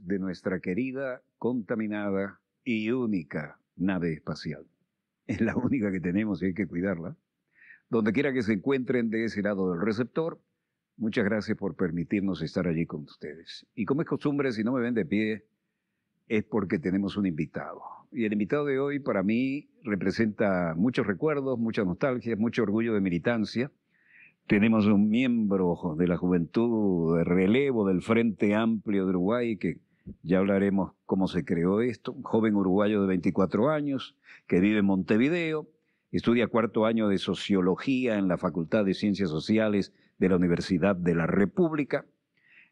de nuestra querida, contaminada y única nave espacial. Es la única que tenemos y hay que cuidarla. Donde quiera que se encuentren de ese lado del receptor, muchas gracias por permitirnos estar allí con ustedes. Y como es costumbre, si no me ven de pie, es porque tenemos un invitado. Y el invitado de hoy para mí representa muchos recuerdos, mucha nostalgia, mucho orgullo de militancia. Tenemos un miembro de la juventud de relevo del Frente Amplio de Uruguay que ya hablaremos cómo se creó esto. Un joven uruguayo de 24 años que vive en Montevideo, estudia cuarto año de sociología en la Facultad de Ciencias Sociales de la Universidad de la República.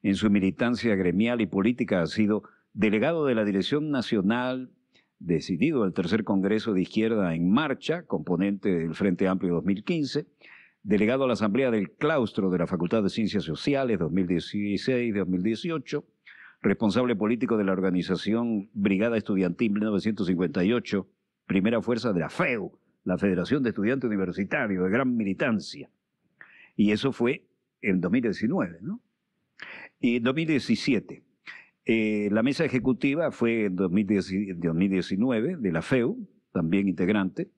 En su militancia gremial y política ha sido delegado de la Dirección Nacional decidido el tercer Congreso de Izquierda en Marcha, componente del Frente Amplio 2015, delegado a la Asamblea del Claustro de la Facultad de Ciencias Sociales 2016-2018, responsable político de la organización Brigada Estudiantil 1958, primera fuerza de la FEU, la Federación de Estudiantes Universitarios, de gran militancia. Y eso fue en 2019, ¿no? Y en 2017. Eh, la mesa ejecutiva fue en 2019 de la FEU, también integrante,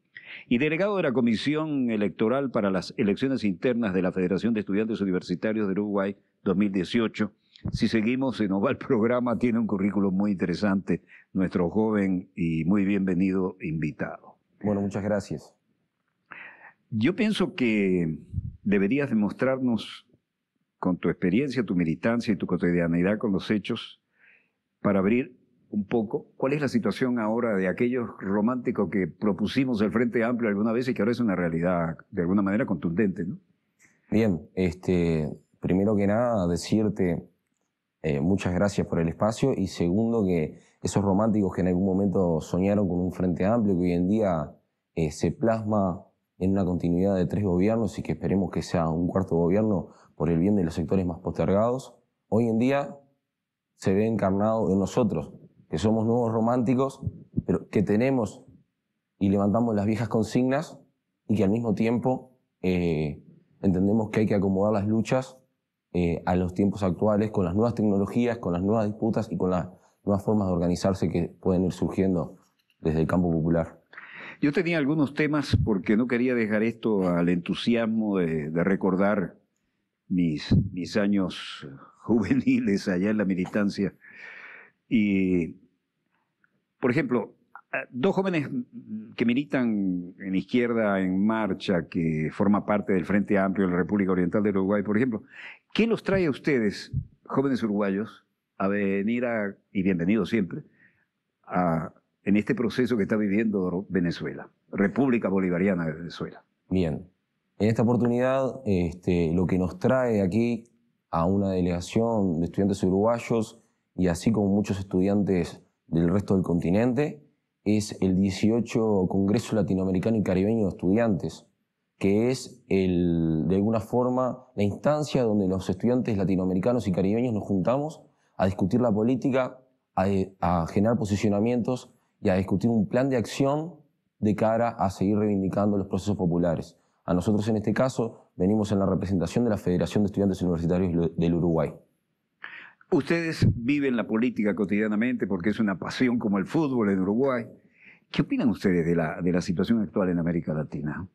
y delegado de la Comisión Electoral para las Elecciones Internas de la Federación de Estudiantes Universitarios de Uruguay 2018. Si seguimos, en nos el programa, tiene un currículum muy interesante nuestro joven y muy bienvenido invitado. Bueno, muchas gracias. Yo pienso que deberías demostrarnos con tu experiencia, tu militancia y tu cotidianidad con los hechos para abrir un poco cuál es la situación ahora de aquellos románticos que propusimos el Frente Amplio alguna vez y que ahora es una realidad de alguna manera contundente. Bien, este, primero que nada decirte eh, muchas gracias por el espacio y segundo que esos románticos que en algún momento soñaron con un Frente Amplio que hoy en día eh, se plasma en una continuidad de tres gobiernos y que esperemos que sea un cuarto gobierno por el bien de los sectores más postergados, hoy en día se ve encarnado en nosotros, que somos nuevos románticos, pero que tenemos y levantamos las viejas consignas y que al mismo tiempo eh, entendemos que hay que acomodar las luchas eh, a los tiempos actuales con las nuevas tecnologías, con las nuevas disputas y con las nuevas formas de organizarse que pueden ir surgiendo desde el campo popular. Yo tenía algunos temas porque no quería dejar esto al entusiasmo de, recordar mis, mis años juveniles allá en la militancia. Y, por ejemplo, dos jóvenes que militan en izquierda en marcha, que forma parte del Frente Amplio de la República Oriental del Uruguay, por ejemplo, ¿qué los trae a ustedes, jóvenes uruguayos, a venir a, y bienvenidos siempre, a, en este proceso que está viviendo Venezuela, República Bolivariana de Venezuela? Bien, en esta oportunidad este, lo que nos trae aquí a una delegación de estudiantes uruguayos y así como muchos estudiantes del resto del continente, es el 18 Congreso Latinoamericano y Caribeño de Estudiantes, que es el, de alguna forma la instancia donde los estudiantes latinoamericanos y caribeños nos juntamos a discutir la política, a, a generar posicionamientos y a discutir un plan de acción de cara a seguir reivindicando los procesos populares. A nosotros en este caso venimos en la representación de la Federación de Estudiantes Universitarios del Uruguay. Ustedes viven la política cotidianamente porque es una pasión como el fútbol en Uruguay. ¿Qué opinan ustedes de la, situación actual en América Latina?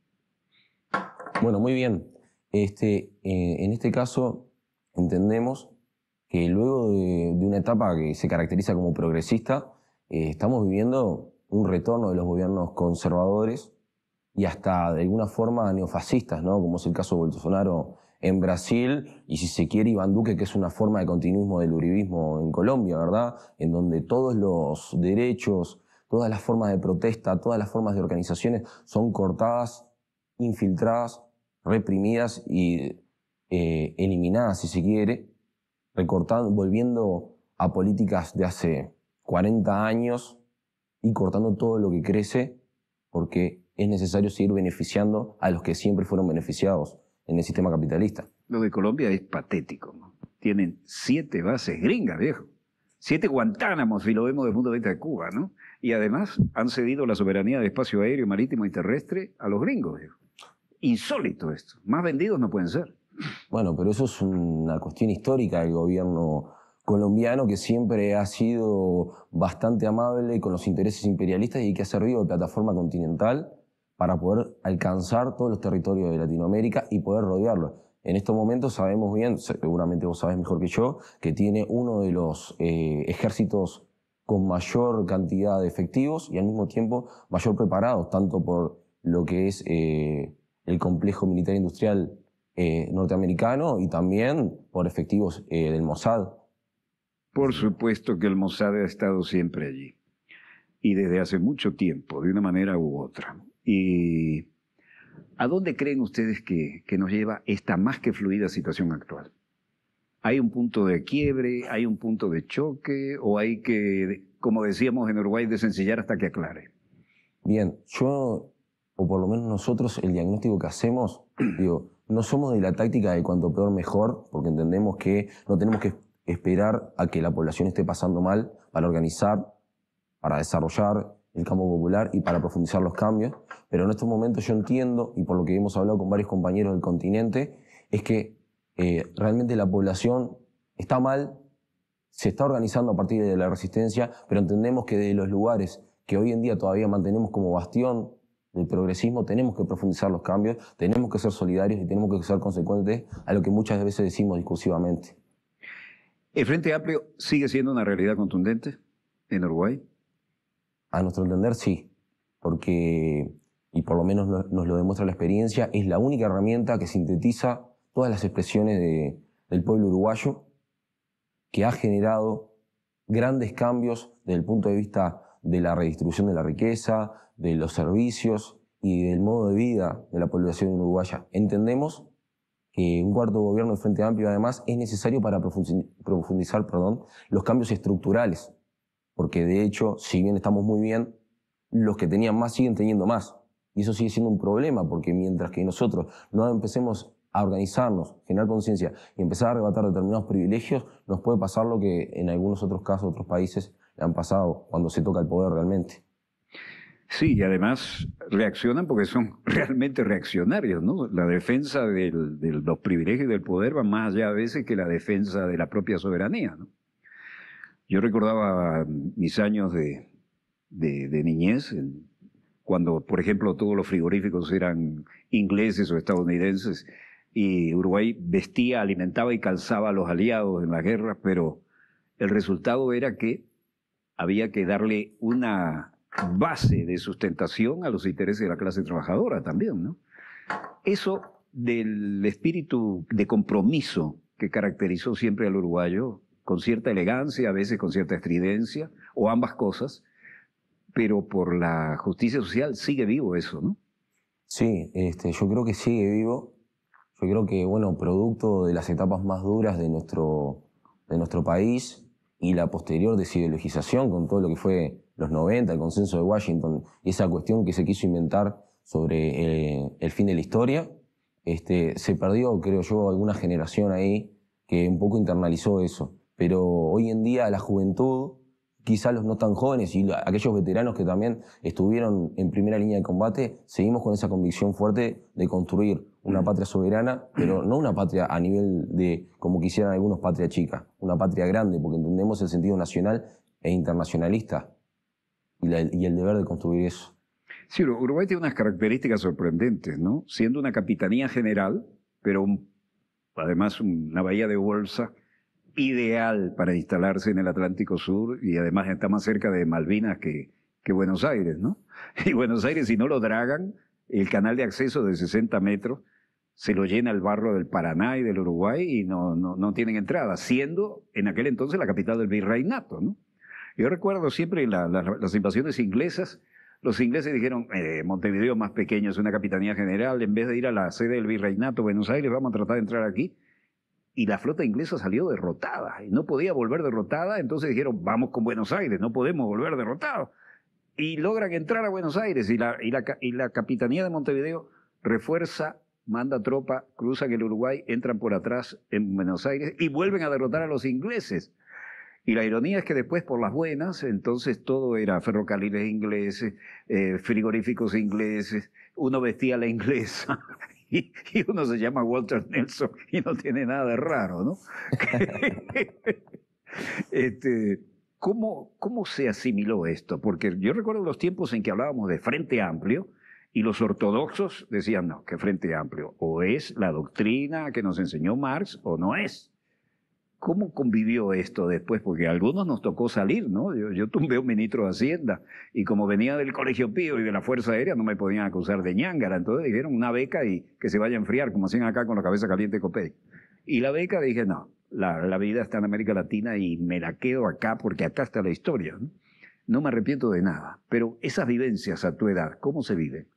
Bueno, muy bien. Este, eh, en este caso, entendemos que luego de, una etapa que se caracteriza como progresista, eh, estamos viviendo un retorno de los gobiernos conservadores y hasta de alguna forma neofascistas, ¿no? como es el caso de Bolsonaro en Brasil y si se quiere Iván Duque, que es una forma de continuismo del uribismo en Colombia, ¿verdad? En donde todos los derechos, todas las formas de protesta, todas las formas de organizaciones son cortadas, infiltradas, reprimidas y eh, eliminadas, si se quiere, recortando, volviendo a políticas de hace 40 años y cortando todo lo que crece porque es necesario seguir beneficiando a los que siempre fueron beneficiados en el sistema capitalista. Lo de Colombia es patético. ¿no? Tienen siete bases gringas, viejo. Siete Guantánamos, si lo vemos desde el punto de vista de Cuba, ¿no? Y además han cedido la soberanía de espacio aéreo, marítimo y terrestre a los gringos, viejo. Insólito esto. Más vendidos no pueden ser. Bueno, pero eso es una cuestión histórica del gobierno colombiano que siempre ha sido bastante amable con los intereses imperialistas y que ha servido de plataforma continental para poder alcanzar todos los territorios de Latinoamérica y poder rodearlo. En estos momentos sabemos bien, seguramente vos sabés mejor que yo, que tiene uno de los eh, ejércitos con mayor cantidad de efectivos y al mismo tiempo mayor preparados, tanto por lo que es eh, el complejo militar industrial eh, norteamericano y también por efectivos del Mossad. Por supuesto que el Mossad ha estado siempre allí y desde hace mucho tiempo, de una manera u otra. ¿Y a dónde creen ustedes que, nos lleva esta más que fluida situación actual? ¿Hay un punto de quiebre? ¿Hay un punto de choque? ¿O hay que, como decíamos en Uruguay, desencillar hasta que aclare? Bien, yo, o por lo menos nosotros, el diagnóstico que hacemos, digo, no somos de la táctica de cuanto peor mejor, porque entendemos que no tenemos que esperar a que la población esté pasando mal para organizar, para desarrollar el campo popular y para profundizar los cambios. Pero en estos momentos yo entiendo, y por lo que hemos hablado con varios compañeros del continente, es que eh, realmente la población está mal, se está organizando a partir de la resistencia, pero entendemos que de los lugares que hoy en día todavía mantenemos como bastión del progresismo, tenemos que profundizar los cambios, tenemos que ser solidarios y tenemos que ser consecuentes a lo que muchas veces decimos discursivamente. ¿El Frente Amplio sigue siendo una realidad contundente en Uruguay? A nuestro entender, sí, porque, y por lo menos nos lo demuestra la experiencia, es la única herramienta que sintetiza todas las expresiones del pueblo uruguayo, que ha generado grandes cambios desde el punto de vista de la redistribución de la riqueza, de los servicios y del modo de vida de la población uruguaya. Entendemos que un cuarto gobierno de Frente Amplio además es necesario para profundizar los cambios estructurales porque de hecho, si bien estamos muy bien, los que tenían más siguen teniendo más. Y eso sigue siendo un problema, porque mientras que nosotros no empecemos a organizarnos, generar conciencia y empezar a arrebatar determinados privilegios, nos puede pasar lo que en algunos otros casos, otros países, han pasado cuando se toca el poder realmente. Sí, y además reaccionan porque son realmente reaccionarios, ¿no? La defensa de los privilegios del poder va más allá a veces que la defensa de la propia soberanía, ¿no? Yo recordaba mis años de, niñez, cuando, por ejemplo, todos los frigoríficos eran ingleses o estadounidenses, y Uruguay vestía, alimentaba y calzaba a los aliados en las guerras, pero el resultado era que había que darle una base de sustentación a los intereses de la clase trabajadora también, ¿no? Eso del espíritu de compromiso que caracterizó siempre al uruguayo con cierta elegancia, a veces con cierta estridencia, o ambas cosas, pero por la justicia social sigue vivo eso, ¿no? Sí, este, yo creo que sigue vivo. Yo creo que, bueno, producto de las etapas más duras de nuestro, de nuestro país y la posterior desideologización con todo lo que fue los 90, el consenso de Washington, y esa cuestión que se quiso inventar sobre el, eh, el fin de la historia, este, se perdió, creo yo, alguna generación ahí que un poco internalizó eso pero hoy en día la juventud, quizá los no tan jóvenes y aquellos veteranos que también estuvieron en primera línea de combate, seguimos con esa convicción fuerte de construir una mm. patria soberana, pero no una patria a nivel de, como quisieran algunos, patria chica, una patria grande, porque entendemos el sentido nacional e internacionalista y, y el deber de construir eso. Sí, Uruguay tiene unas características sorprendentes, ¿no? Siendo una capitanía general, pero además una bahía de bolsa, ideal para instalarse en el Atlántico Sur y además está más cerca de Malvinas que, Buenos Aires, ¿no? Y Buenos Aires, si no lo dragan, el canal de acceso de 60 metros se lo llena el barro del Paraná y del Uruguay y no, no, tienen entrada, siendo en aquel entonces la capital del virreinato, ¿no? Yo recuerdo siempre las invasiones inglesas, los ingleses dijeron, eh, Montevideo más pequeño, es una capitanía general, en vez de ir a la sede del virreinato, Buenos Aires, vamos a tratar de entrar aquí y la flota inglesa salió derrotada y no podía volver derrotada, entonces dijeron, vamos con Buenos Aires, no podemos volver derrotados. Y logran entrar a Buenos Aires y la, y la, Capitanía de Montevideo refuerza, manda tropa, cruzan el Uruguay, entran por atrás en Buenos Aires y vuelven a derrotar a los ingleses. Y la ironía es que después, por las buenas, entonces todo era ferrocarriles ingleses, eh, frigoríficos ingleses, uno vestía la inglesa, y, uno se llama Walter Nelson y no tiene nada de raro, ¿no? Este, ¿cómo, ¿Cómo se asimiló esto? Porque yo recuerdo los tiempos en que hablábamos de Frente Amplio, y los ortodoxos decían, no, que Frente Amplio, o es la doctrina que nos enseñó Marx o no es. ¿Cómo convivió esto después? Porque a algunos nos tocó salir, ¿no? Yo, tuve tumbé un ministro de Hacienda y como venía del Colegio Pío y de la Fuerza Aérea no me podían acusar de Ñangara. entonces dijeron una beca y que se vaya a enfriar, como hacían acá con la cabeza caliente de Copé. Y la beca dije, no, la, vida está en América Latina y me la quedo acá porque acá está la historia. ¿no? me arrepiento de nada, pero esas vivencias a tu edad, ¿cómo se viven?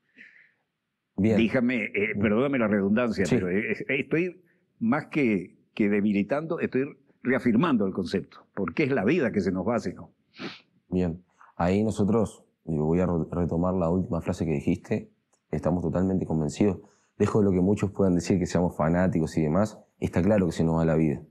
Díjame, eh, perdóname la redundancia, pero eh, estoy más que que debilitando, estoy reafirmando el concepto, porque es la vida que se nos va, sino. Bien, ahí nosotros, y voy a retomar la última frase que dijiste, estamos totalmente convencidos, dejo de lo que muchos puedan decir que seamos fanáticos y demás, está claro que se nos va la vida,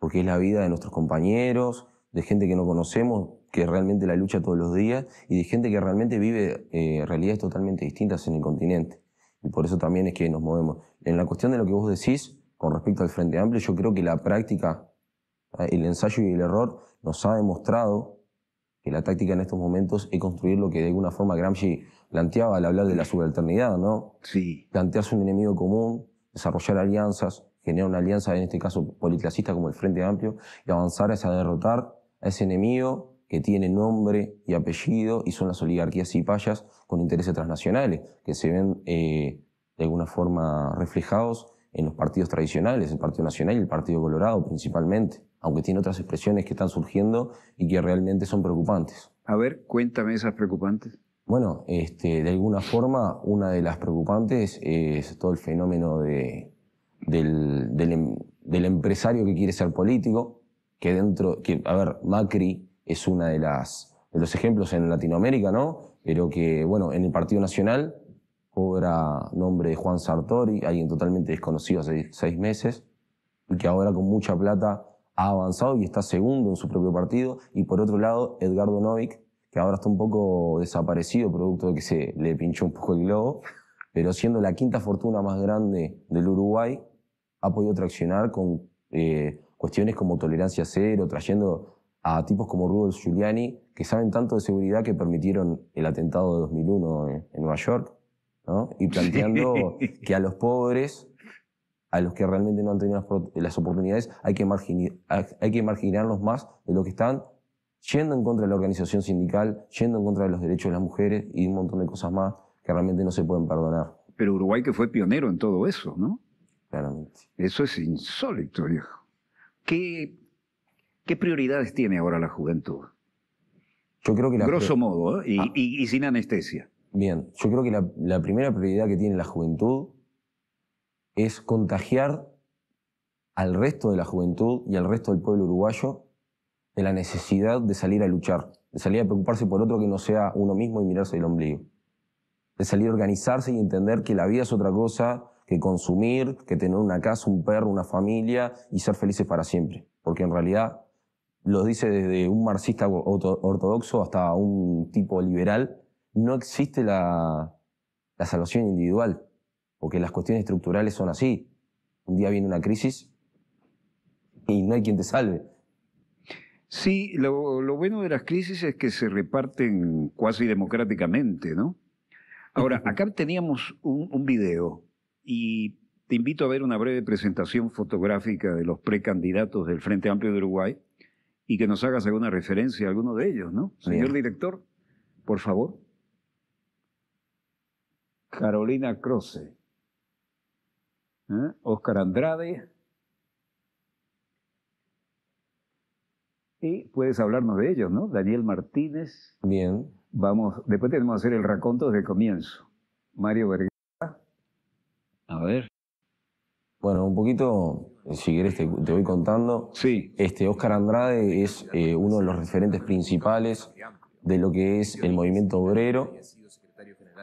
porque es la vida de nuestros compañeros, de gente que no conocemos, que realmente la lucha todos los días, y de gente que realmente vive eh, realidades totalmente distintas en el continente. Y por eso también es que nos movemos. En la cuestión de lo que vos decís, con respecto al Frente Amplio, yo creo que la práctica, eh, el ensayo y el error nos ha demostrado que la táctica en estos momentos es construir lo que de alguna forma Gramsci planteaba al hablar de la subalternidad, ¿no? Sí. Plantearse un enemigo común, desarrollar alianzas, generar una alianza, en este caso policlasista como el Frente Amplio, y avanzar hacia derrotar a ese enemigo que tiene nombre y apellido y son las oligarquías y payas con intereses transnacionales que se ven eh, de alguna forma reflejados en los partidos tradicionales, el Partido Nacional y el Partido Colorado principalmente, aunque tiene otras expresiones que están surgiendo y que realmente son preocupantes. A ver, cuéntame esas preocupantes. Bueno, este, de alguna forma, una de las preocupantes es todo el fenómeno de, del, del, em, empresario que quiere ser político, que dentro, que, a ver, Macri es una de las de los ejemplos en Latinoamérica, ¿no? Pero que, bueno, en el Partido Nacional obra nombre de Juan Sartori, alguien totalmente desconocido hace seis meses, y que ahora con mucha plata ha avanzado y está segundo en su propio partido. Y por otro lado, Edgardo Novik, que ahora está un poco desaparecido, producto de que se le pinchó un poco el globo, pero siendo la quinta fortuna más grande del Uruguay, ha podido traccionar con eh, cuestiones como tolerancia cero, trayendo a tipos como Rudolf Giuliani, que saben tanto de seguridad que permitieron el atentado de 2001 en, en Nueva York. Y planteando que a los pobres, a los que realmente no han tenido las, oportunidades, hay que, hay que marginarlos más de los que están yendo en contra de la organización sindical, yendo en contra de los derechos de las mujeres y un montón de cosas más que realmente no se pueden perdonar. Pero Uruguay que fue pionero en todo eso, ¿no? Claramente. Eso es insólito, viejo. ¿Qué, prioridades tiene ahora la juventud? Yo creo que la Grosso modo, ¿eh? ah. y sin anestesia. Bien, yo creo que la, primera prioridad que tiene la juventud es contagiar al resto de la juventud y al resto del pueblo uruguayo de la necesidad de salir a luchar, de salir a preocuparse por otro que no sea uno mismo y mirarse el ombligo, de salir a organizarse y entender que la vida es otra cosa que consumir, que tener una casa, un perro, una familia y ser felices para siempre, porque en realidad lo dice desde un marxista ortodoxo hasta un tipo liberal no existe la, salvación individual, porque las cuestiones estructurales son así. Un día viene una crisis y no hay quien te salve. Sí, lo, bueno de las crisis es que se reparten cuasi democráticamente, ¿no? Ahora, acá teníamos un, video y te invito a ver una breve presentación fotográfica de los precandidatos del Frente Amplio de Uruguay y que nos hagas alguna referencia a alguno de ellos, ¿no? Señor director, por favor. Carolina Croce, Oscar ¿Eh? Andrade. Y puedes hablarnos de ellos, ¿no? Daniel Martínez. Bien. Vamos, después tenemos que hacer el raconto desde comienzo. Mario Vergara. A ver. Bueno, un poquito, si quieres te, voy contando. Sí. Este, Oscar Andrade es eh, uno de los referentes principales de lo que es el movimiento obrero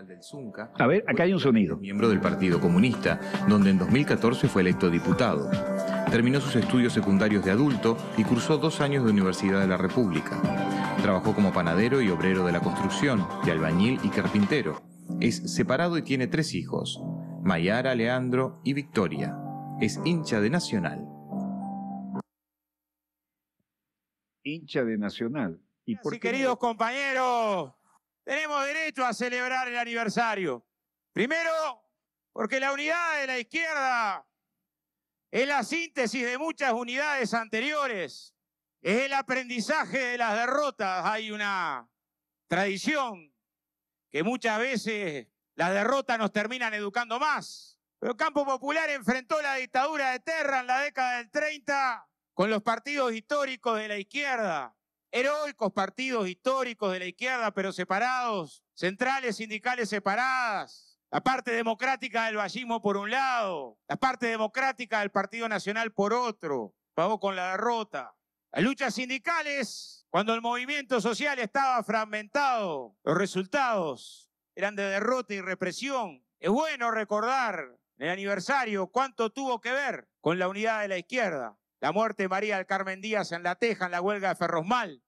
del Zunca, a ver, acá hay un sonido. Miembro del Partido Comunista, donde en 2014 fue electo diputado. Terminó sus estudios secundarios de adulto y cursó dos años de Universidad de la República. Trabajó como panadero y obrero de la construcción, de albañil y carpintero. Es separado y tiene tres hijos, Mayara, Leandro y Victoria. Es hincha de Nacional. Hincha de Nacional. ¿Y por queridos compañeros, tenemos derecho a celebrar el aniversario. Primero, porque la unidad de la izquierda es la síntesis de muchas unidades anteriores, es el aprendizaje de las derrotas. Hay una tradición que muchas veces las derrotas nos terminan educando más. Pero Campo Popular enfrentó la dictadura de Terra en la década del 30 con los partidos históricos de la izquierda heroicos partidos históricos de la izquierda, pero separados, centrales sindicales separadas, la parte democrática del vallismo por un lado, la parte democrática del Partido Nacional por otro, pagó con la derrota. Las luchas sindicales, cuando el movimiento social estaba fragmentado, los resultados eran de derrota y represión. Es bueno recordar en el aniversario cuánto tuvo que ver con la unidad de la izquierda la muerte de María del Carmen Díaz en La Teja, en la huelga de Ferrosmal,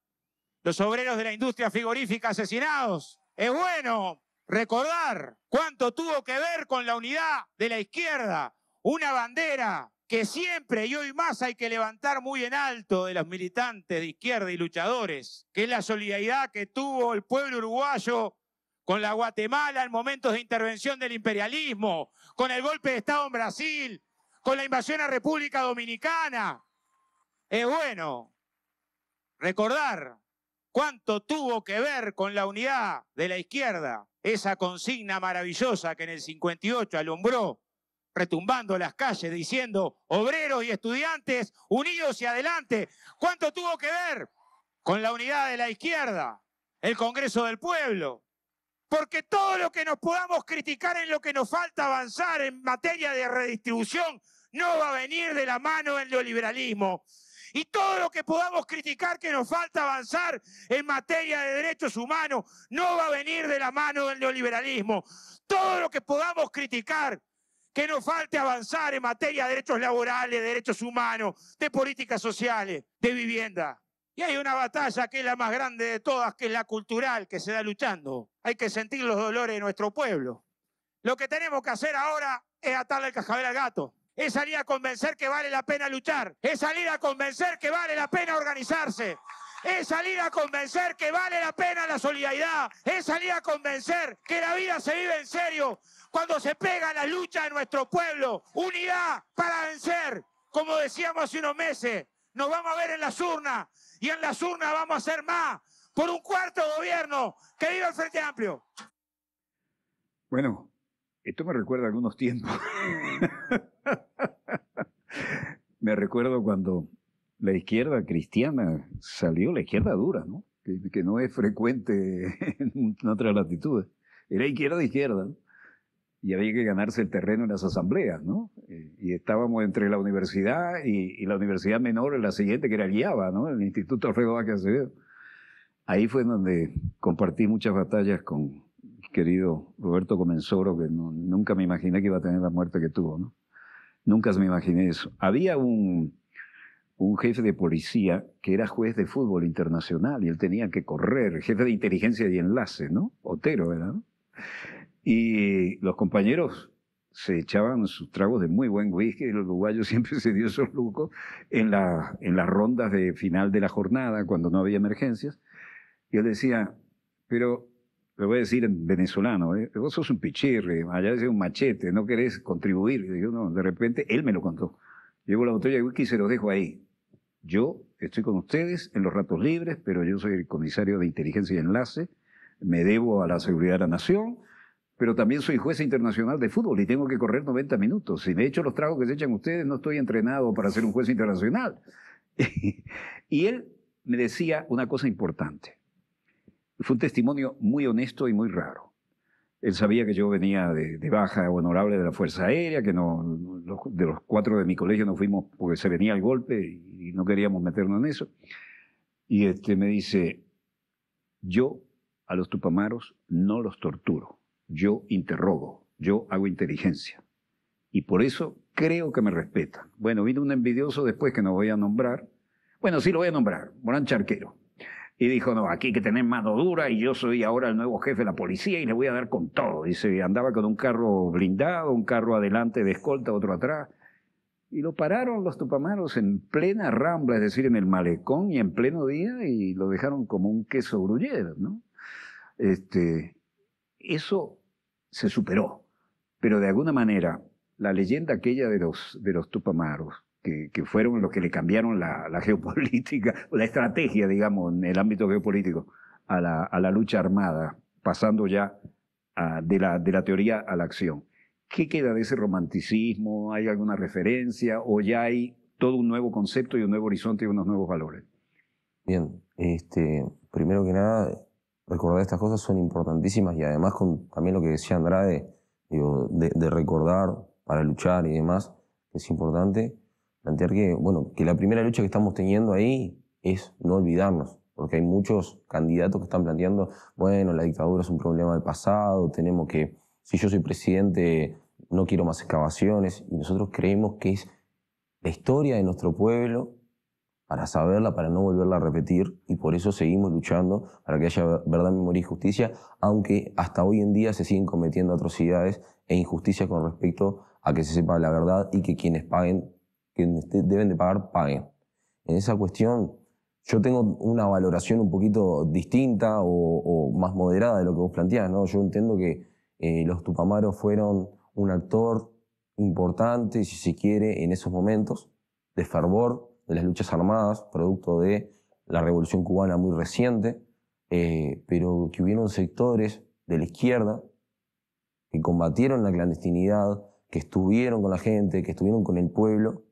los obreros de la industria frigorífica asesinados. Es bueno recordar cuánto tuvo que ver con la unidad de la izquierda, una bandera que siempre y hoy más hay que levantar muy en alto de los militantes de izquierda y luchadores, que es la solidaridad que tuvo el pueblo uruguayo con la Guatemala en momentos de intervención del imperialismo, con el golpe de Estado en Brasil, con la invasión a República Dominicana. Es bueno recordar cuánto tuvo que ver con la unidad de la izquierda esa consigna maravillosa que en el 58 alumbró retumbando las calles diciendo obreros y estudiantes unidos y adelante. ¿Cuánto tuvo que ver con la unidad de la izquierda, el Congreso del Pueblo? Porque todo lo que nos podamos criticar en lo que nos falta avanzar en materia de redistribución no va a venir de la mano del neoliberalismo. Y todo lo que podamos criticar que nos falta avanzar en materia de derechos humanos no va a venir de la mano del neoliberalismo. Todo lo que podamos criticar que nos falte avanzar en materia de derechos laborales, de derechos humanos, de políticas sociales, de vivienda. Y hay una batalla que es la más grande de todas, que es la cultural, que se da luchando. Hay que sentir los dolores de nuestro pueblo. Lo que tenemos que hacer ahora es atarle el cascabel al gato es salir a convencer que vale la pena luchar, es salir a convencer que vale la pena organizarse, es salir a convencer que vale la pena la solidaridad, es salir a convencer que la vida se vive en serio cuando se pega la lucha de nuestro pueblo, unidad para vencer, como decíamos hace unos meses, nos vamos a ver en las urnas y en las urnas vamos a hacer más por un cuarto gobierno que viva el Frente Amplio. Bueno, esto me recuerda algunos tiempos. Me recuerdo cuando la izquierda cristiana salió, la izquierda dura, ¿no? Que, no es frecuente en otras latitudes. Era izquierda, de izquierda, y había que ganarse el terreno en las asambleas, ¿no? Eh, y estábamos entre la universidad y, la universidad menor, la siguiente, que era el IABA, ¿no? El Instituto Alfredo Vázquez Acevedo. Ahí fue donde compartí muchas batallas con mi querido Roberto Comensoro, que nunca me imaginé que iba a tener la muerte que tuvo, ¿no? Nunca me imaginé eso. Había un, jefe de policía que era juez de fútbol internacional y él tenía que correr, jefe de inteligencia y enlace, ¿no? Otero, ¿verdad? Y los compañeros se echaban sus tragos de muy buen whisky, los uruguayo siempre se dio esos lucos en, la, en las rondas de final de la jornada, cuando no había emergencias. Y él decía, pero le voy a decir en venezolano, ¿eh? vos sos un pichirre, allá es un machete, no querés contribuir. Y yo, no, de repente él me lo contó. Llevo la botella de whisky y se lo dejo ahí. Yo estoy con ustedes en los ratos libres, pero yo soy el comisario de inteligencia y enlace, me debo a la seguridad de la nación, pero también soy juez internacional de fútbol y tengo que correr 90 minutos. Si me echo los tragos que se echan ustedes, no estoy entrenado para ser un juez internacional. y él me decía una cosa importante. Fue un testimonio muy honesto y muy raro. Él sabía que yo venía de, baja honorable de la Fuerza Aérea, que de los cuatro de mi colegio nos fuimos porque se venía el golpe y, no queríamos meternos en eso. Y este me dice, yo a los tupamaros no los torturo, yo interrogo, yo hago inteligencia. Y por eso creo que me respetan. Bueno, vino un envidioso después que no voy a nombrar. Bueno, sí lo voy a nombrar, Morán Charquero y dijo, no, aquí que tener mano dura y yo soy ahora el nuevo jefe de la policía y le voy a dar con todo. y andaba con un carro blindado, un carro adelante de escolta, otro atrás. Y lo pararon los tupamaros en plena rambla, es decir, en el malecón y en pleno día, y lo dejaron como un queso gruyero, Este, eso se superó. Pero de alguna manera, la leyenda aquella de los, de los tupamaros que, fueron los que le cambiaron la, la geopolítica, la estrategia, digamos, en el ámbito geopolítico a la, a la lucha armada, pasando ya de, la, de la teoría a la acción. ¿Qué queda de ese romanticismo? ¿Hay alguna referencia o ya hay todo un nuevo concepto y un nuevo horizonte y unos nuevos valores? Bien, este, primero que nada, recordar estas cosas son importantísimas y además con también lo que decía Andrade, de, de, recordar para luchar y demás, es importante plantear que, bueno, que la primera lucha que estamos teniendo ahí es no olvidarnos, porque hay muchos candidatos que están planteando, bueno, la dictadura es un problema del pasado, tenemos que, si yo soy presidente, no quiero más excavaciones, y nosotros creemos que es la historia de nuestro pueblo para saberla, para no volverla a repetir, y por eso seguimos luchando para que haya verdad, memoria y justicia, aunque hasta hoy en día se siguen cometiendo atrocidades e injusticias con respecto a que se sepa la verdad y que quienes paguen que deben de pagar, paguen. En esa cuestión yo tengo una valoración un poquito distinta o, más moderada de lo que vos planteás, ¿no? Yo entiendo que eh, los Tupamaros fueron un actor importante, si se quiere, en esos momentos de fervor de las luchas armadas, producto de la revolución cubana muy reciente, eh, pero que hubieron sectores de la izquierda que combatieron la clandestinidad, que estuvieron con la gente, que estuvieron con el pueblo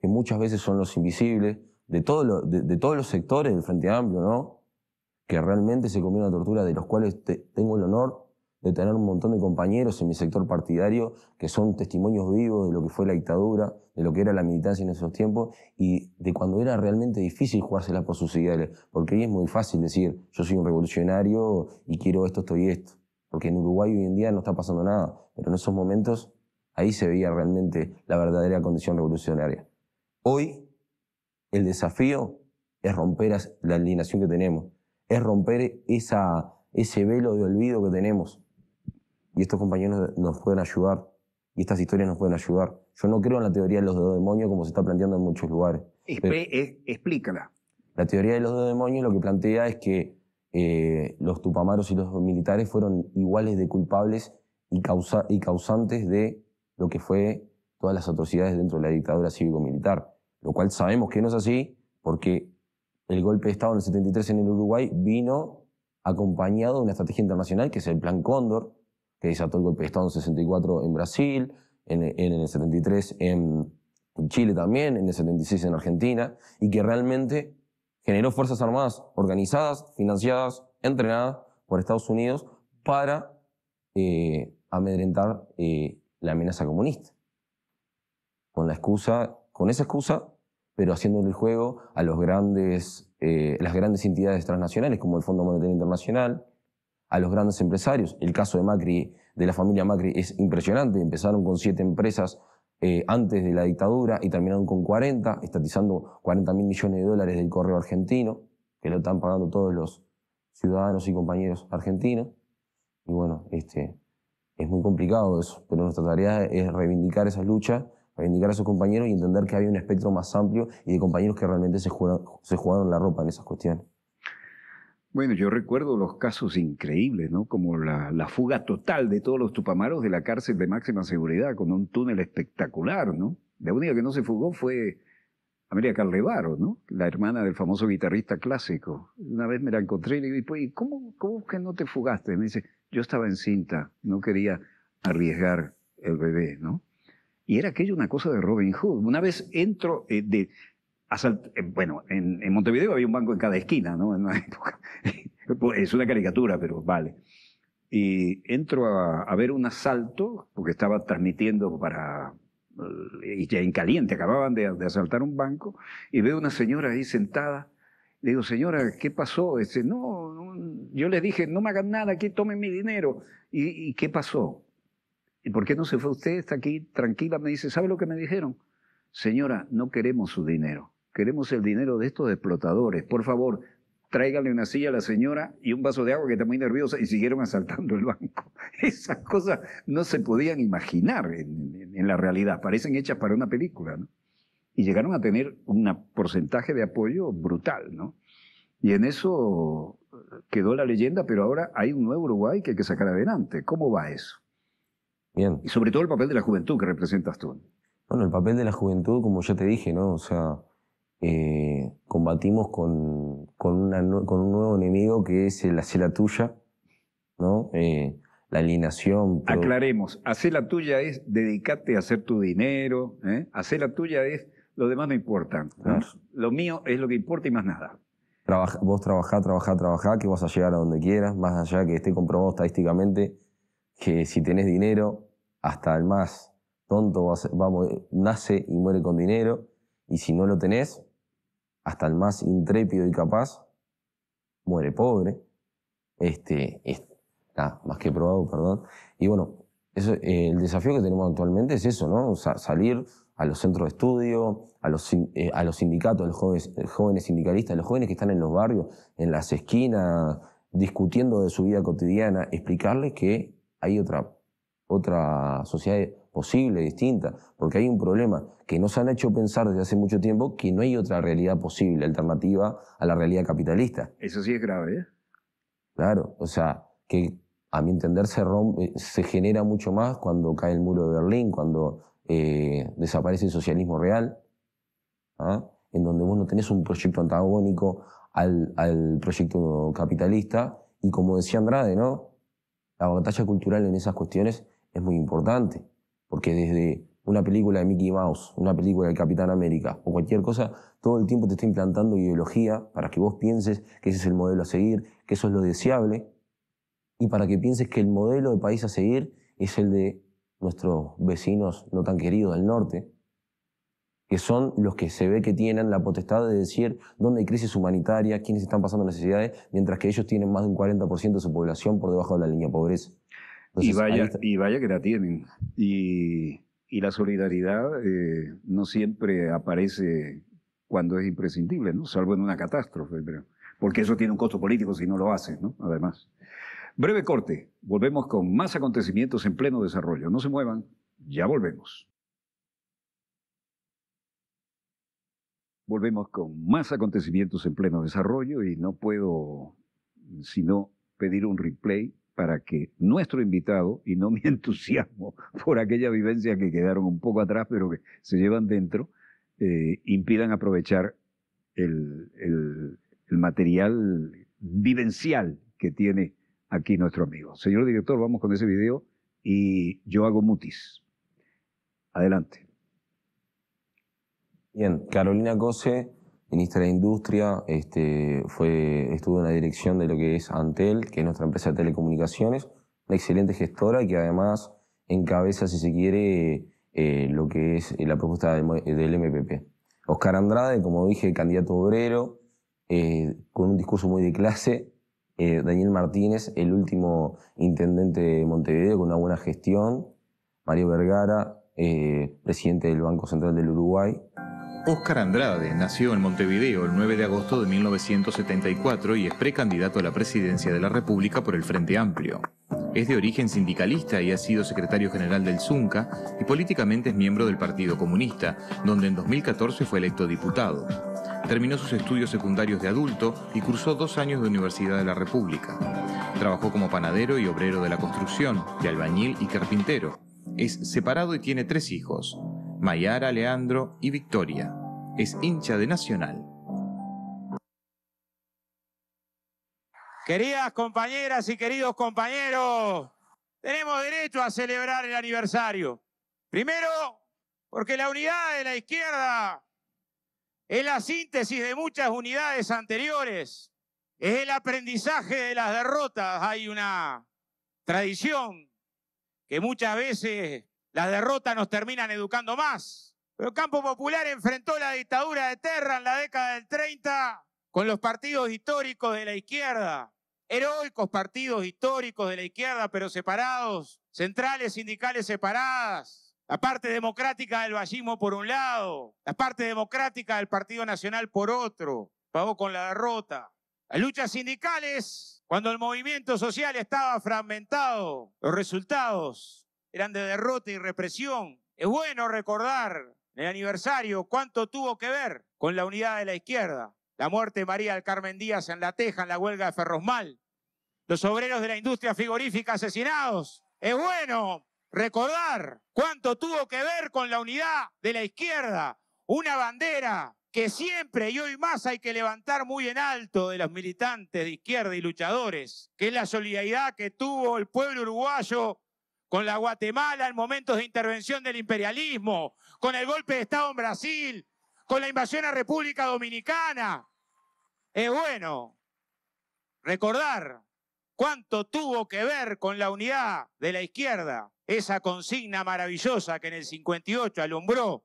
que muchas veces son los invisibles, de, de, todos los sectores del Frente Amplio, ¿no? Que realmente se comió una tortura, de los cuales tengo el honor de tener un montón de compañeros en mi sector partidario que son testimonios vivos de lo que fue la dictadura, de lo que era la militancia en esos tiempos y de cuando era realmente difícil jugársela por sus ideales. Porque ahí es muy fácil decir, yo soy un revolucionario y quiero esto, esto y esto. Porque en Uruguay hoy en día no está pasando nada, pero en esos momentos ahí se veía realmente la verdadera condición revolucionaria. Hoy el desafío es romper la alineación que tenemos, es romper esa, ese velo de olvido que tenemos. Y estos compañeros nos pueden ayudar, y estas historias nos pueden ayudar. Yo no creo en la teoría de los dos demonios como se está planteando en muchos lugares. Eh, explícala. La teoría de los dos demonios lo que plantea es que eh, los tupamaros y los militares fueron iguales de culpables y, y causantes de lo que fue todas las atrocidades dentro de la dictadura cívico-militar lo cual sabemos que no es así porque el golpe de Estado en el 73 en el Uruguay vino acompañado de una estrategia internacional que es el Plan Cóndor, que desató el golpe de Estado en el 64 en Brasil, en, el 73 en, Chile también, en el 76 en Argentina, y que realmente generó Fuerzas Armadas organizadas, financiadas, entrenadas por Estados Unidos para eh, amedrentar eh, la amenaza comunista, con la excusa con esa excusa, pero haciéndole el juego a grandes, eh, las grandes entidades transnacionales como el Fondo Monetario Internacional, a los grandes empresarios. El caso de Macri, de la familia Macri, es impresionante. Empezaron con siete empresas eh, antes de la dictadura y terminaron con 40, estatizando 40 mil millones de dólares del correo argentino, que lo están pagando todos los ciudadanos y compañeros argentinos. Y bueno, este, es muy complicado eso, pero nuestra tarea es reivindicar esa lucha indicar a sus compañeros y entender que había un espectro más amplio y de compañeros que realmente se jugaron, se jugaron la ropa en esas cuestiones. Bueno, yo recuerdo los casos increíbles, ¿no? Como la, la, fuga total de todos los tupamaros de la cárcel de máxima seguridad con un túnel espectacular, ¿no? La única que no se fugó fue Amelia Carlevaro, ¿no? La hermana del famoso guitarrista clásico. Una vez me la encontré y le dije, pues, cómo, cómo que no te fugaste? Me dice, yo estaba encinta, no quería arriesgar el bebé, ¿no? Y era aquello una cosa de Robin Hood. Una vez entro eh, de... Eh, bueno, en, Montevideo había un banco en cada esquina, ¿no? En una época. es una caricatura, pero vale. Y entro a, ver un asalto, porque estaba transmitiendo para, eh, y ya en caliente, acababan de, asaltar un banco, y veo una señora ahí sentada. Le digo, señora, ¿qué pasó? Dice, no, yo le dije, no me hagan nada, aquí tomen mi dinero. ¿Y, y qué pasó? ¿Y por qué no se fue usted? Está aquí tranquila. Me dice, ¿sabe lo que me dijeron? Señora, no queremos su dinero. Queremos el dinero de estos explotadores. Por favor, tráiganle una silla a la señora y un vaso de agua que está muy nerviosa y siguieron asaltando el banco. Esas cosas no se podían imaginar en, la realidad, parecen hechas para una película, Y llegaron a tener un porcentaje de apoyo brutal, ¿no? Y en eso eh, quedó la leyenda, pero ahora hay un nuevo Uruguay que hay que sacar adelante. ¿Cómo va eso? Y sobre todo el papel de la juventud que representas tú. Bueno, el papel de la juventud, como ya te dije, ¿no? O sea, eh, combatimos con, con, un nuevo enemigo que es el hacer la tuya, ¿no? Eh, la alienación. Aclaremos, hacer la tuya es dedicarte a hacer tu dinero, ¿eh? hacer la tuya es lo demás no importa. Lo mío es lo que importa y más nada. vos trabajás, trabajá, trabajá, que vas a llegar a donde quieras, más allá que esté comprobado estadísticamente que si tenés dinero, hasta el más tonto eh, nace y muere con dinero, y si no lo tenés, hasta el más intrépido y capaz muere pobre. Este, está nada, más que probado, perdón. Y bueno, eh, el desafío que tenemos actualmente es eso, ¿no? salir a los centros de estudio, a los, eh, a los sindicatos, a los jóvenes, jóvenes sindicalistas, a los jóvenes que están en los barrios, en las esquinas, discutiendo de su vida cotidiana, explicarles que hay otra otra sociedad posible, distinta, porque hay un problema que nos han hecho pensar desde hace mucho tiempo que no hay otra realidad posible, alternativa a la realidad capitalista. Eso sí es grave. ¿eh? Claro, o sea, que a mi entender se, rompe, se genera mucho más cuando cae el muro de Berlín, cuando eh, desaparece el socialismo real, ¿ah? en donde vos no tenés un proyecto antagónico al, al proyecto capitalista, y como decía Andrade, ¿no? La batalla cultural en esas cuestiones es muy importante, porque desde una película de Mickey Mouse, una película de Capitán América o cualquier cosa, todo el tiempo te está implantando ideología para que vos pienses que ese es el modelo a seguir, que eso es lo deseable, y para que pienses que el modelo de país a seguir es el de nuestros vecinos no tan queridos del norte, que son los que se ve que tienen la potestad de decir dónde hay crisis humanitaria, quiénes están pasando necesidades, mientras que ellos tienen más de un 40% de su población por debajo de la línea de pobreza y, vaya, y vaya que la tienen. Y, la solidaridad eh, no siempre aparece cuando es imprescindible, ¿no? salvo en una catástrofe, porque eso tiene un costo político si no lo hace, ¿no? además. Breve corte, volvemos con más acontecimientos en pleno desarrollo. No se muevan, ya volvemos. Volvemos con más acontecimientos en pleno desarrollo y no puedo sino pedir un replay para que nuestro invitado, y no mi entusiasmo por aquella vivencia que quedaron un poco atrás, pero que se llevan dentro, eh, impidan aprovechar el, material vivencial que tiene aquí nuestro amigo. Señor director, vamos con ese video y yo hago mutis. Adelante. Bien, Carolina Gose Ministra de Industria, este, fue, estuvo en la dirección de lo que es Antel, que es nuestra empresa de telecomunicaciones, una excelente gestora que además encabeza, si se quiere, eh, lo que es la propuesta del, MPP. Oscar Andrade, como dije, candidato obrero, eh, con un discurso muy de clase. Eh, Daniel Martínez, el último intendente de Montevideo, con una buena gestión. Mario Vergara, presidente del Banco Central del Uruguay. Óscar Andrade nació en Montevideo el 9 de agosto de 1974 y es precandidato a la presidencia de la República por el Frente Amplio. Es de origen sindicalista y ha sido secretario general del Zunca y políticamente es miembro del Partido Comunista, donde en 2014 fue electo diputado. Terminó sus estudios secundarios de adulto y cursó dos años de Universidad de la República. Trabajó como panadero y obrero de la construcción, de albañil y carpintero. Es separado y tiene tres hijos. Mayara, Leandro y Victoria. Es hincha de Nacional. Queridas compañeras y queridos compañeros, tenemos derecho a celebrar el aniversario. Primero, porque la unidad de la izquierda es la síntesis de muchas unidades anteriores, es el aprendizaje de las derrotas. Hay una tradición que muchas veces las derrotas nos terminan educando más. Pero Campo Popular enfrentó la dictadura de Terra en la década del 30 con los partidos históricos de la izquierda. Heroicos partidos históricos de la izquierda, pero separados. Centrales sindicales separadas. La parte democrática del vallismo por un lado, la parte democrática del Partido Nacional por otro, pagó con la derrota. Las luchas sindicales, cuando el movimiento social estaba fragmentado, los resultados eran de derrota y represión. Es bueno recordar en el aniversario cuánto tuvo que ver con la unidad de la izquierda. La muerte de María del Carmen Díaz en La Teja, en la huelga de Ferrosmal. Los obreros de la industria frigorífica asesinados. Es bueno recordar cuánto tuvo que ver con la unidad de la izquierda. Una bandera que siempre y hoy más hay que levantar muy en alto de los militantes de izquierda y luchadores, que es la solidaridad que tuvo el pueblo uruguayo con la Guatemala en momentos de intervención del imperialismo, con el golpe de Estado en Brasil, con la invasión a República Dominicana. Es bueno recordar cuánto tuvo que ver con la unidad de la izquierda esa consigna maravillosa que en el 58 alumbró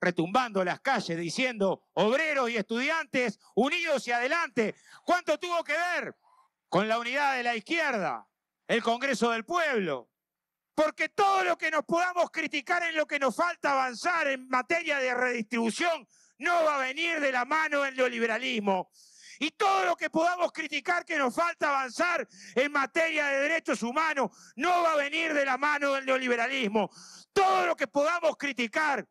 retumbando las calles diciendo obreros y estudiantes unidos y adelante. ¿Cuánto tuvo que ver con la unidad de la izquierda? El Congreso del Pueblo, porque todo lo que nos podamos criticar en lo que nos falta avanzar en materia de redistribución no va a venir de la mano del neoliberalismo. Y todo lo que podamos criticar que nos falta avanzar en materia de derechos humanos no va a venir de la mano del neoliberalismo. Todo lo que podamos criticar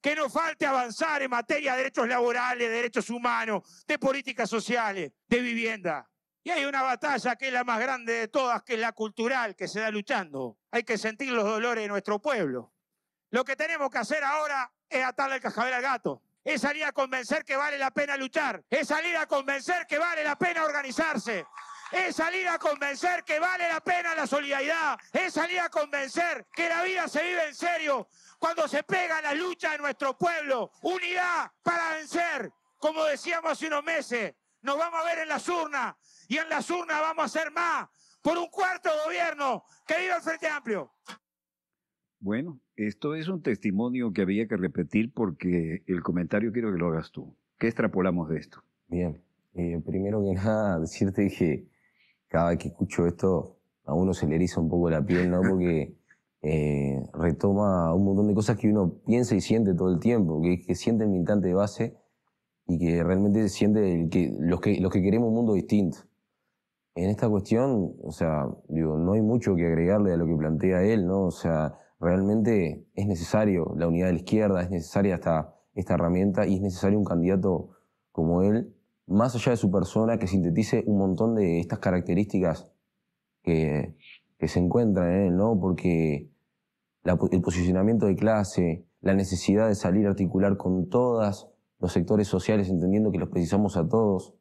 que nos falte avanzar en materia de derechos laborales, de derechos humanos, de políticas sociales, de vivienda. Y hay una batalla que es la más grande de todas, que es la cultural, que se da luchando. Hay que sentir los dolores de nuestro pueblo. Lo que tenemos que hacer ahora es atarle el cascabel al gato. Es salir a convencer que vale la pena luchar. Es salir a convencer que vale la pena organizarse. Es salir a convencer que vale la pena la solidaridad. Es salir a convencer que la vida se vive en serio cuando se pega la lucha de nuestro pueblo. Unidad para vencer. Como decíamos hace unos meses, nos vamos a ver en las urnas y en las urnas vamos a hacer más por un cuarto gobierno que viva el Frente Amplio. Bueno, esto es un testimonio que había que repetir porque el comentario quiero que lo hagas tú. ¿Qué extrapolamos de esto? Bien, eh, primero que nada decirte que cada vez que escucho esto a uno se le eriza un poco la piel, ¿no? Porque eh, retoma un montón de cosas que uno piensa y siente todo el tiempo, que, que siente el militante de base y que realmente siente que los, que los que queremos un mundo distinto. En esta cuestión, o sea, no hay mucho que agregarle a lo que plantea él, ¿no? O sea, realmente es necesario la unidad de la izquierda, es necesaria esta, esta herramienta y es necesario un candidato como él, más allá de su persona, que sintetice un montón de estas características que, que se encuentran en él, ¿no? Porque el posicionamiento de clase, la necesidad de salir a articular con todas los sectores sociales, entendiendo que los precisamos a todos,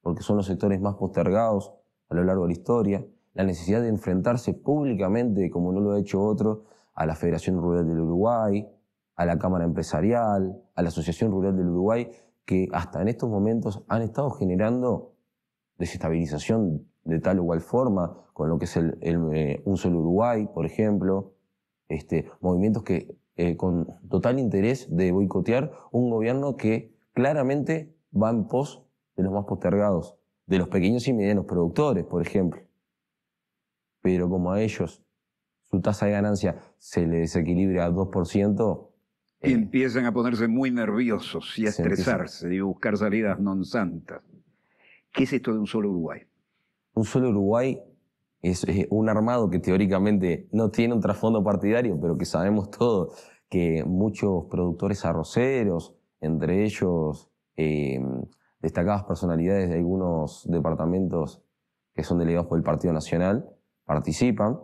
porque son los sectores más postergados a lo largo de la historia, la necesidad de enfrentarse públicamente, como no lo ha hecho otro, a la Federación Rural del Uruguay, a la Cámara Empresarial, a la Asociación Rural del Uruguay, que hasta en estos momentos han estado generando desestabilización de tal o cual forma, con lo que es el, eh, Un Solo Uruguay, por ejemplo, este, movimientos que eh, con total interés de boicotear un gobierno que claramente va en pos de los más postergados, de los pequeños y medianos productores, por ejemplo. Pero como a ellos su tasa de ganancia se les desequilibra al 2%, y eh, empiezan a ponerse muy nerviosos y a estresarse y a buscar salidas non santas. ¿Qué es esto de un solo Uruguay? Un solo Uruguay es un armado que teóricamente no tiene un trasfondo partidario, pero que sabemos todo que muchos productores arroceros, entre ellos eh, destacadas personalidades de algunos departamentos que son delegados por el Partido Nacional, participan.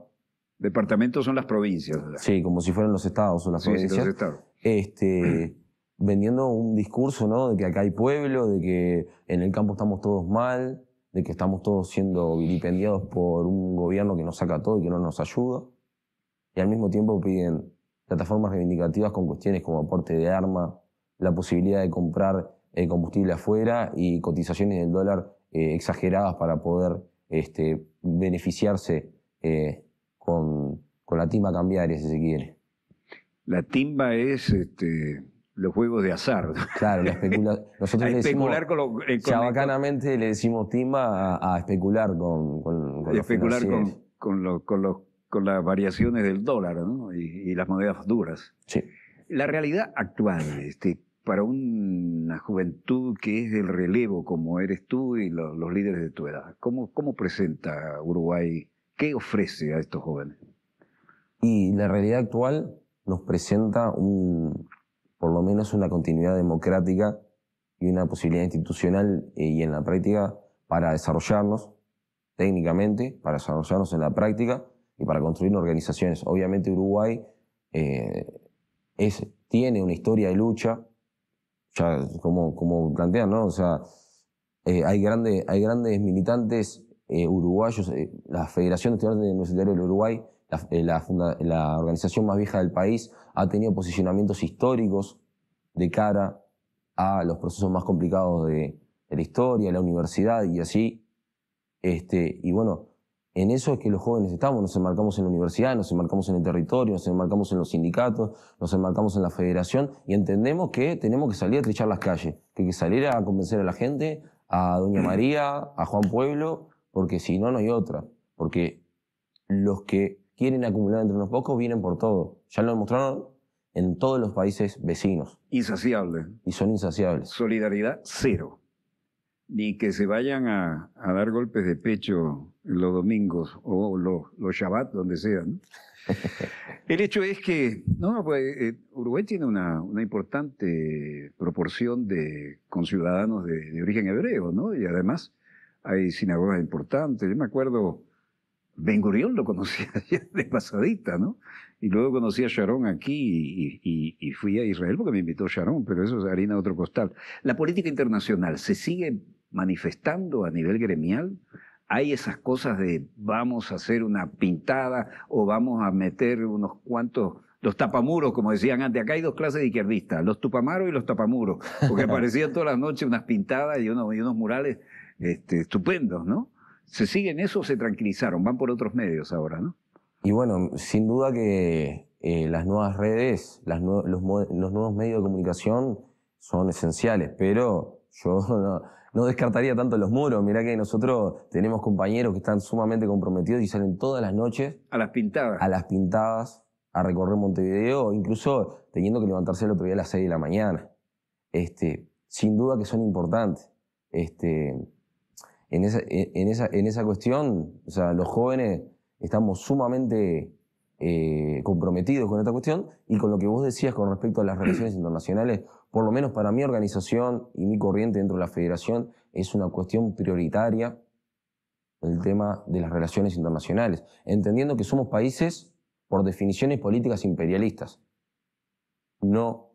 Departamentos son las provincias. Sí, como si fueran los estados o las provincias. Este, vendiendo un discurso, ¿no? De que acá hay pueblo, de que en el campo estamos todos mal, de que estamos todos siendo vilipendiados por un gobierno que nos saca todo y que no nos ayuda, y al mismo tiempo piden plataformas reivindicativas con cuestiones como aporte de arma, la posibilidad de comprar eh, combustible afuera y cotizaciones del dólar eh, exageradas para poder este, beneficiarse eh, con, la timba cambiaria, si se quiere. La timba es este, los juegos de azar. Claro, la especula... nosotros le decimos, especular con, eh, le decimos tima a, especular con, con, especular los con, con, especular con, las variaciones del dólar ¿no? y, las monedas duras. Sí. La realidad actual, este, para una juventud que es del relevo como eres tú y los, líderes de tu edad, ¿cómo, ¿cómo presenta Uruguay? ¿Qué ofrece a estos jóvenes? Y la realidad actual nos presenta un, por lo menos una continuidad democrática y una posibilidad institucional eh, y en la práctica para desarrollarnos técnicamente, para desarrollarnos en la práctica y para construir organizaciones. Obviamente Uruguay eh, es, tiene una historia de lucha, como, plantean, O sea, eh, hay, hay grandes militantes uruguayos, la Federación de Estudiantes Universitarios del Uruguay eh, la, organización más vieja del país, ha tenido posicionamientos históricos de cara a los procesos más complicados de, la historia, la universidad y así. Este, y bueno, en eso es que los jóvenes estamos, nos enmarcamos en la universidad, nos enmarcamos en el territorio, nos enmarcamos en los sindicatos, nos enmarcamos en la federación y entendemos que tenemos que salir a trichar las calles, que hay que salir a convencer a la gente, a Doña María, a Juan Pueblo, porque si no, no hay otra. Porque los que quieren acumular entre unos pocos, vienen por todo. Ya lo demostraron en todos los países vecinos. Insaciables. Y son insaciables. Solidaridad cero. Ni que se vayan a, dar golpes de pecho los domingos o los, los Shabbat, donde sean. El hecho es que no, pues, eh, Uruguay tiene una, importante proporción de conciudadanos de, de origen hebreo, ¿no? Y además hay sinagogas importantes. Yo me acuerdo Ben Gurión lo conocía de pasadita, ¿no? Y luego conocí a Sharon aquí y, fui a Israel porque me invitó Sharon, pero eso es harina de otro costal. La política internacional se sigue manifestando a nivel gremial. Hay esas cosas de vamos a hacer una pintada o vamos a meter unos cuantos los tapamuros, como decían antes. Acá hay dos clases de izquierdistas, los tupamaros y los tapamuros, porque aparecían todas las noches unas pintadas y unos, unos murales este, estupendos, ¿no? ¿Se siguen eso o se tranquilizaron? Van por otros medios ahora, ¿no? Y bueno, sin duda que eh, las nuevas redes, los, nuevos medios de comunicación son esenciales, pero yo no, descartaría tanto los muros. Mirá que nosotros tenemos compañeros que están sumamente comprometidos y salen todas las noches. A las pintadas. A las pintadas, a recorrer Montevideo, incluso teniendo que levantarse el otro día a las 6 de la mañana. Este, sin duda que son importantes. Este, en esa, en esa, en esa cuestión, o sea, los jóvenes estamos sumamente eh, comprometidos con esta cuestión y con lo que vos decías con respecto a las relaciones internacionales, por lo menos para mi organización y mi corriente dentro de la federación, es una cuestión prioritaria el tema de las relaciones internacionales, entendiendo que somos países por definiciones políticas imperialistas, no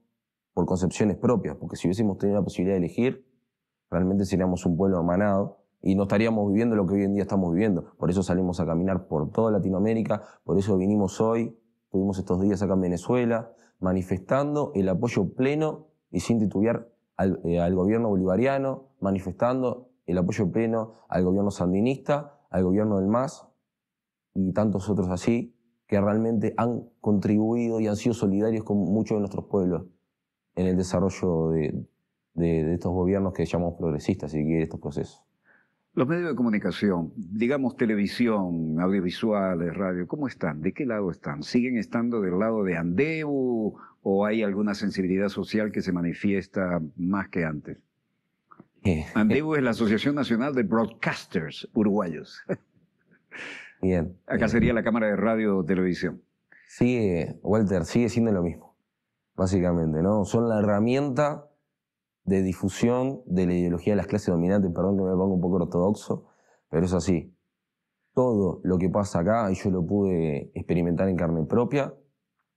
por concepciones propias, porque si hubiésemos tenido la posibilidad de elegir, realmente seríamos un pueblo hermanado y no estaríamos viviendo lo que hoy en día estamos viviendo. Por eso salimos a caminar por toda Latinoamérica, por eso vinimos hoy, tuvimos estos días acá en Venezuela, manifestando el apoyo pleno y sin titubear eh, al, gobierno bolivariano, manifestando el apoyo pleno al gobierno sandinista, al gobierno del MAS y tantos otros así que realmente han contribuido y han sido solidarios con muchos de nuestros pueblos en el desarrollo de, estos gobiernos que llamamos progresistas, y de estos procesos. Los medios de comunicación, digamos televisión, audiovisuales, radio, ¿cómo están? ¿De qué lado están? ¿Siguen estando del lado de andeu o hay alguna sensibilidad social que se manifiesta más que antes? Andeu es la Asociación Nacional de Broadcasters Uruguayos. Bien. Acá sería la Cámara de Radio Televisión. Sí, Walter, sigue siendo lo mismo, básicamente, ¿no? Son la herramienta de difusión de la ideología de las clases dominantes, perdón que me pongo un poco ortodoxo, pero es así. Todo lo que pasa acá, y yo lo pude experimentar en carne propia,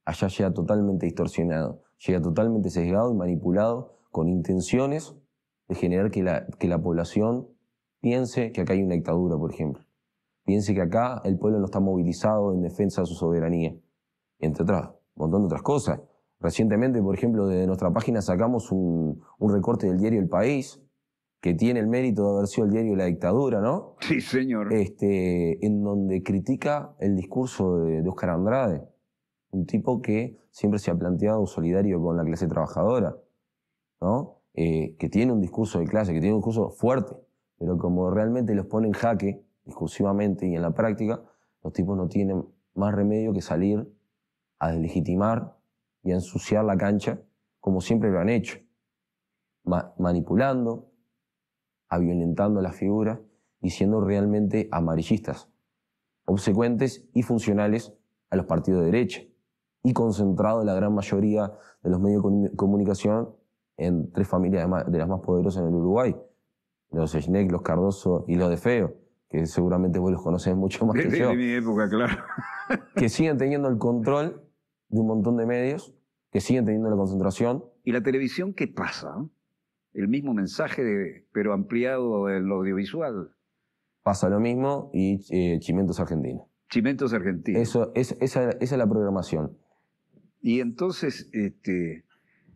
allá llega totalmente distorsionado, llega totalmente sesgado y manipulado con intenciones de generar que la, que la población piense que acá hay una dictadura, por ejemplo. Piense que acá el pueblo no está movilizado en defensa de su soberanía, entre otras, un montón de otras cosas. Recientemente, por ejemplo, de nuestra página sacamos un, recorte del diario El País, que tiene el mérito de haber sido el diario de la dictadura, ¿no? Sí, señor. Este, en donde critica el discurso de, Óscar Andrade, un tipo que siempre se ha planteado solidario con la clase trabajadora, ¿no? Eh, que tiene un discurso de clase, que tiene un discurso fuerte, pero como realmente los pone en jaque, discursivamente y en la práctica, los tipos no tienen más remedio que salir a deslegitimar y ensuciar la cancha como siempre lo han hecho, manipulando, a las figuras y siendo realmente amarillistas, obsecuentes y funcionales a los partidos de derecha y concentrado la gran mayoría de los medios de comunicación en tres familias de las más poderosas en el Uruguay, los Schneck, los Cardoso y los de Feo, que seguramente vos los conocés mucho más que yo. época, claro. que siguen teniendo el control de un montón de medios que siguen teniendo la concentración. ¿Y la televisión qué pasa? El mismo mensaje, pero ampliado en lo audiovisual. Pasa lo mismo y Cimentos eh, Chimentos Argentina. Chimentos Argentina. Eso, es, esa, es la programación. Y entonces, este,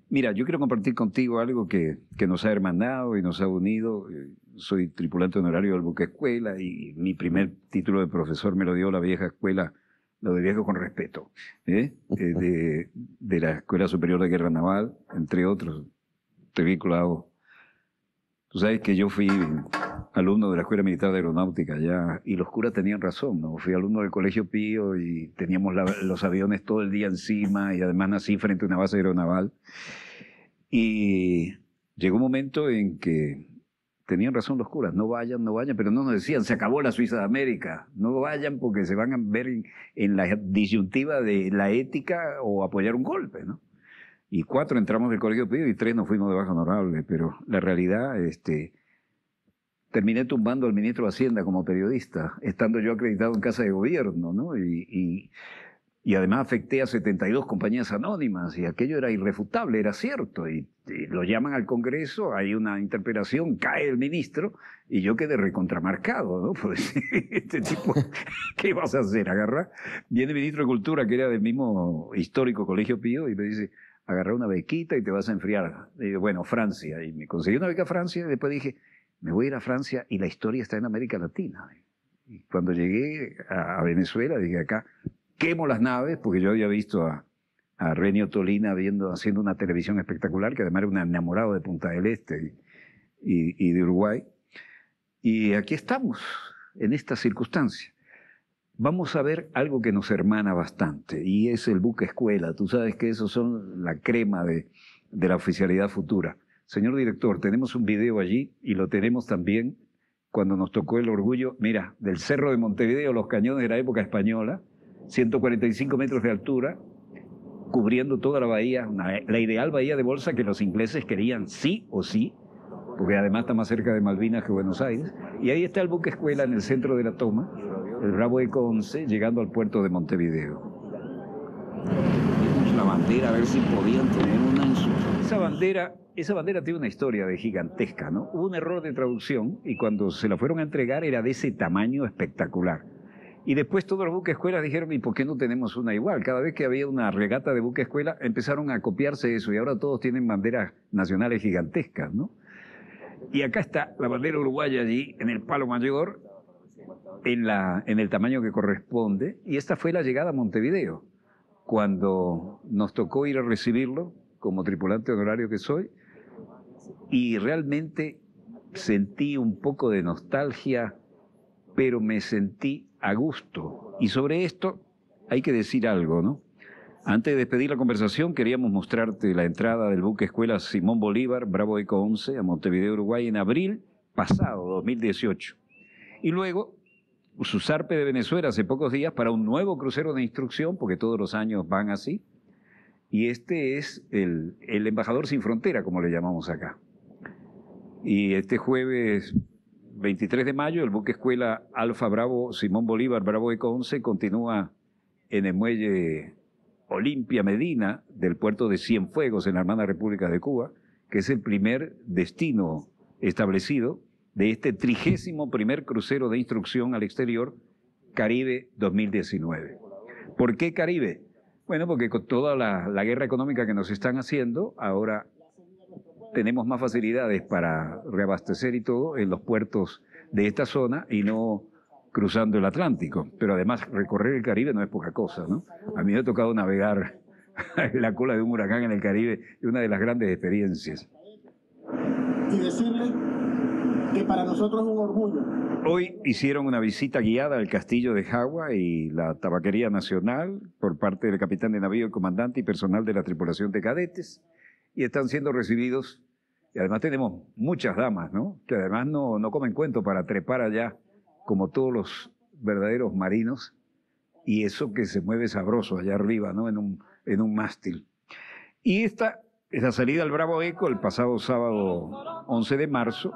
mira, yo quiero compartir contigo algo que, que nos ha hermanado y nos ha unido. Eh, soy tripulante honorario del Buque Escuela y mi primer título de profesor me lo dio la vieja escuela lo de viejo con Respeto, ¿eh? Eh, de, de, la Escuela Superior de Guerra Naval, entre otros, te vinculado. Tú sabes que yo fui alumno de la Escuela Militar de Aeronáutica ya, y los curas tenían razón, ¿no? Fui alumno del Colegio Pío y teníamos los aviones todo el día encima y además nací frente a una base aeronaval. Y llegó un momento en que tenían razón los curas, no vayan, no vayan, pero no nos decían, se acabó la Suiza de América, no vayan porque se van a ver en, la disyuntiva de la ética o apoyar un golpe, ¿no? Y cuatro entramos del Colegio Pío y tres nos fuimos de baja honorable, pero la realidad, este, terminé tumbando al ministro de Hacienda como periodista, estando yo acreditado en casa de gobierno, ¿no? y y además afecté a 72 compañías anónimas y aquello era irrefutable, era cierto. Y, lo llaman al Congreso, hay una interpelación, cae el ministro y yo quedé recontramarcado, ¿no? Pues este tipo, ¿qué vas a hacer? Agarra. Viene el ministro de Cultura, que era del mismo histórico Colegio Pío, y me dice, agarra una bequita y te vas a enfriar. Y, bueno, Francia. Y me conseguí una beca a Francia y después dije, me voy a ir a Francia y la historia está en América Latina. Y cuando llegué a Venezuela, dije acá, quemo las naves, porque yo había visto a, Renio Tolina haciendo una televisión espectacular, que además era un enamorado de Punta del Este y, de Uruguay. Y aquí estamos, en esta circunstancia. Vamos a ver algo que nos hermana bastante, y es el buque escuela. Tú sabes que esos son la crema de, de la oficialidad futura. Señor director, tenemos un video allí y lo tenemos también cuando nos tocó el orgullo, mira, del Cerro de Montevideo, los cañones de la época española, 145 metros de altura, cubriendo toda la bahía, la ideal bahía de Bolsa que los ingleses querían sí o sí, porque además está más cerca de Malvinas que Buenos Aires. Y ahí está el buque escuela en el centro de la toma, el Bravo Eco 11, llegando al puerto de Montevideo. La bandera, a ver si podían tener una Esa bandera esa bandera tiene una historia de gigantesca, ¿no? Hubo un error de traducción y cuando se la fueron a entregar era de ese tamaño espectacular. Y después todos los buques escuelas dijeron, ¿y por qué no tenemos una igual? Cada vez que había una regata de buque escuela, empezaron a copiarse eso y ahora todos tienen banderas nacionales gigantescas, ¿no? Y acá está la bandera uruguaya allí, en el palo mayor, en, la, en el tamaño que corresponde. Y esta fue la llegada a Montevideo. Cuando nos tocó ir a recibirlo, como tripulante honorario que soy, y realmente sentí un poco de nostalgia, pero me sentí a gusto. Y sobre esto hay que decir algo, ¿no? Antes de despedir la conversación, queríamos mostrarte la entrada del buque escuela Simón Bolívar, Bravo Eco 11, a Montevideo, Uruguay, en abril pasado, 2018. Y luego, su zarpe de Venezuela hace pocos días para un nuevo crucero de instrucción, porque todos los años van así. Y este es el, el embajador sin frontera, como le llamamos acá. Y este jueves 23 de mayo, el buque escuela Alfa Bravo Simón Bolívar Bravo Eco 11 continúa en el muelle Olimpia Medina del puerto de Cienfuegos en la hermana República de Cuba, que es el primer destino establecido de este trigésimo primer crucero de instrucción al exterior Caribe 2019. ¿Por qué Caribe? Bueno, porque con toda la, la guerra económica que nos están haciendo, ahora tenemos más facilidades para reabastecer y todo en los puertos de esta zona y no cruzando el Atlántico. Pero además recorrer el Caribe no es poca cosa, ¿no? A mí me ha tocado navegar en la cola de un huracán en el Caribe, una de las grandes experiencias. Y decirle que para nosotros un orgullo. Hoy hicieron una visita guiada al castillo de Jagua y la Tabaquería Nacional por parte del capitán de navío, el comandante y personal de la tripulación de cadetes y están siendo recibidos y además tenemos muchas damas, ¿no? Que además no, comen cuento para trepar allá, como todos los verdaderos marinos, y eso que se mueve sabroso allá arriba, ¿no? En un, en un mástil. Y esta es la salida al Bravo Eco el pasado sábado 11 de marzo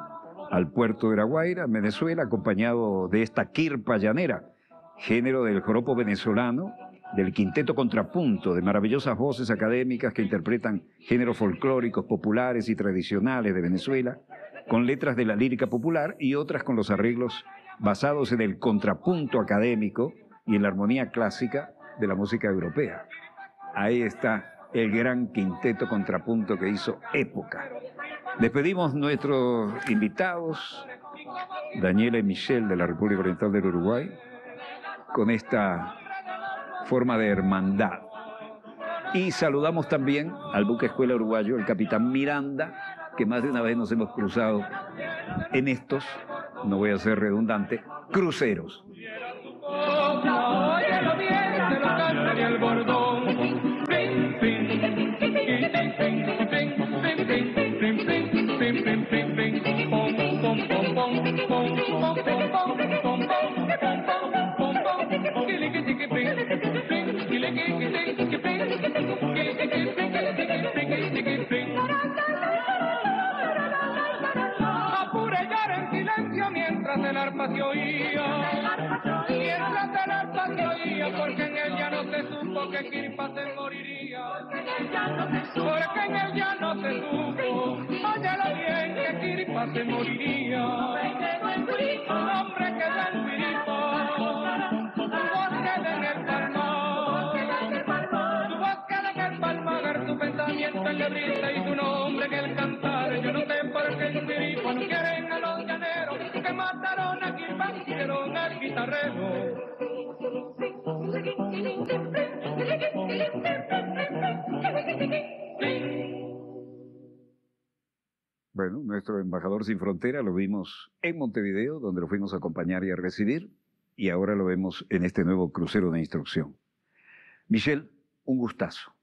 al puerto de La Venezuela, acompañado de esta kirpa llanera, género del joropo venezolano, del quinteto contrapunto, de maravillosas voces académicas que interpretan géneros folclóricos, populares y tradicionales de Venezuela, con letras de la lírica popular y otras con los arreglos basados en el contrapunto académico y en la armonía clásica de la música europea. Ahí está el gran quinteto contrapunto que hizo época. Despedimos nuestros invitados, Daniela y Michelle de la República Oriental del Uruguay, con esta forma de hermandad. Y saludamos también al buque Escuela Uruguayo, el capitán Miranda, que más de una vez nos hemos cruzado en estos, no voy a ser redundante, cruceros. el arpa se oía, y el arpa se oía, porque en el ya no se supo que Kiripa se moriría, porque en el ya no se supo, óyelo bien, que Kiripa se moriría, hombre que del Bueno, nuestro embajador sin frontera lo vimos en Montevideo, donde lo fuimos a acompañar y a recibir, y ahora lo vemos en este nuevo crucero de instrucción. Michelle, un gustazo.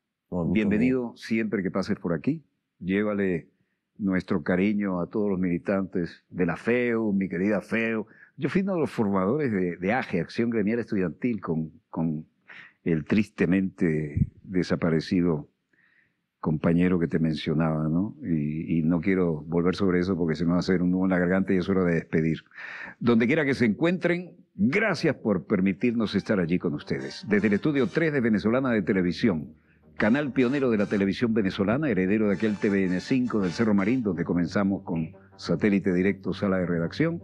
Bienvenido siempre que pases por aquí. Llévale nuestro cariño a todos los militantes de la FEU, mi querida FEU, yo fui uno de los formadores de, AGE, e, Acción Gremial Estudiantil, con, con el tristemente desaparecido compañero que te mencionaba, ¿no? Y, no quiero volver sobre eso porque se me va a hacer un nudo en la garganta y es hora de despedir. Donde quiera que se encuentren, gracias por permitirnos estar allí con ustedes. Desde el estudio 3 de Venezolana de Televisión, canal pionero de la televisión venezolana, heredero de aquel TVN5 del Cerro Marín, donde comenzamos con satélite directo, sala de redacción.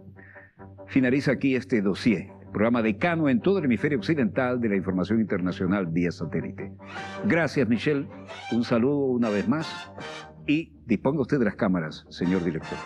Finaliza aquí este dossier, programa decano en todo el hemisferio occidental de la información internacional vía satélite. Gracias, Michelle. Un saludo una vez más y disponga usted de las cámaras, señor director.